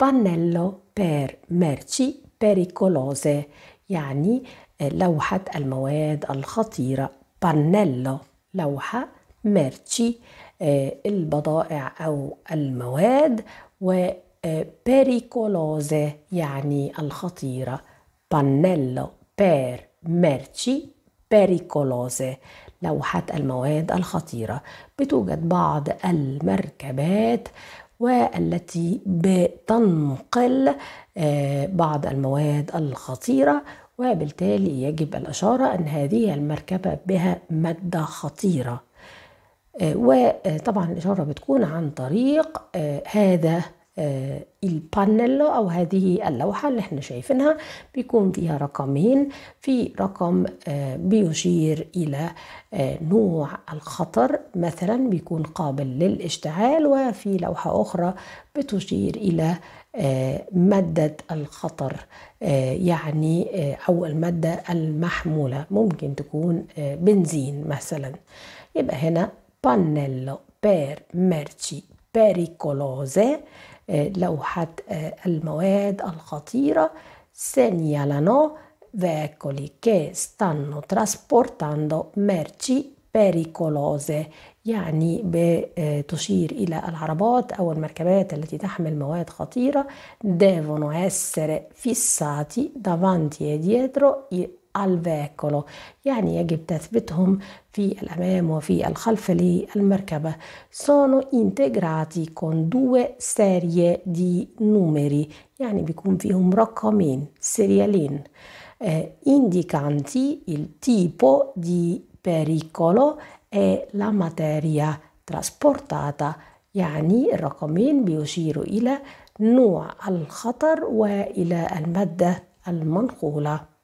بانيلو per ميرتشي pericolose يعني لوحة المواد الخطيرة بانيلو لوحة ميرتشي البضائع أو المواد و بيريكولوزي يعني الخطيرة بانيلو بير ميرتشي بيريكولوزي لوحة المواد الخطيرة بتوجد بعض المركبات والتي بتنقل آه، بعض المواد الخطيرة وبالتالي يجب الإشارة أن هذه المركبة بها مادة خطيرة آه، وطبعا الإشارة بتكون عن طريق آه، هذا آه، البانيلو او هذه اللوحه اللي احنا شايفينها بيكون فيها رقمين في رقم آه، بيشير الى آه، نوع الخطر مثلا بيكون قابل للاشتعال وفي لوحه اخرى بتشير الى مادة الخطر يعني أو المادة المحمولة ممكن تكون بنزين مثلا يبقى هنا بانيلو بير ميرتشي بيريكولوزي لوحة المواد الخطيرة segnalano veicoli che stanno trasportando merci pericolose يعني بتشير إلى العربات أو المركبات التي تحمل مواد خطيرة devono essere fissati davanti e dietro الباكولو يعني يجب تثبيتهم في الأمام وفي الخلف للمركبة sono integrati con due serie di numeri يعني بيكون فيهم رقمين سريالين eh, آه، indicanti il tipo di pericolo e la materia trasportata يعني الرقمين بيشيروا إلى نوع الخطر وإلى المادة المنقولة